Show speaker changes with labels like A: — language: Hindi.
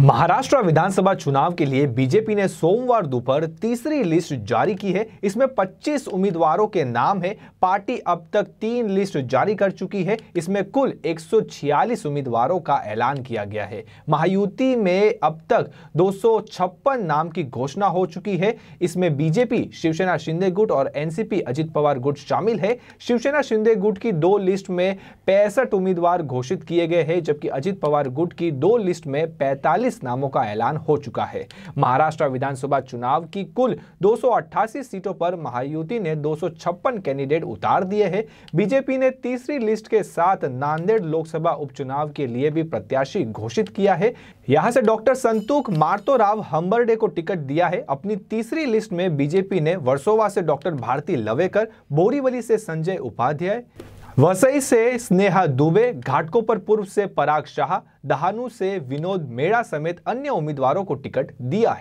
A: महाराष्ट्र विधानसभा चुनाव के लिए बीजेपी ने सोमवार दोपहर तीसरी लिस्ट जारी की है इसमें 25 उम्मीदवारों के नाम है पार्टी अब तक तीन लिस्ट जारी कर चुकी है इसमें कुल 146 उम्मीदवारों का ऐलान किया गया है महायुति में अब तक दो नाम की घोषणा हो चुकी है इसमें बीजेपी शिवसेना शिंदे गुट और एनसीपी अजित पवार गुट शामिल है शिवसेना शिंदे गुट की दो लिस्ट में पैंसठ उम्मीदवार घोषित किए गए हैं जबकि अजित पवार गुट की दो लिस्ट में पैंतालीस 40 नामों का ऐलान हो चुका है महाराष्ट्र विधानसभा चुनाव की कुल 288 सीटों पर महायुति ने 256 कैंडिडेट उतार दिए हैं बीजेपी ने तीसरी लिस्ट के साथ नांदेड़ लोकसभा उपचुनाव के लिए भी प्रत्याशी घोषित किया है यहाँ से डॉक्टर संतोख मार्तोराव हम्बरडे को टिकट दिया है अपनी तीसरी लिस्ट में बीजेपी ने वर्सोवा से डॉक्टर भारती लवेकर बोरीवली से संजय उपाध्याय वसई से स्नेहा दुबे घाटकों पर पूर्व से पराग शाह दहानू से विनोद मेड़ा समेत अन्य उम्मीदवारों को टिकट दिया है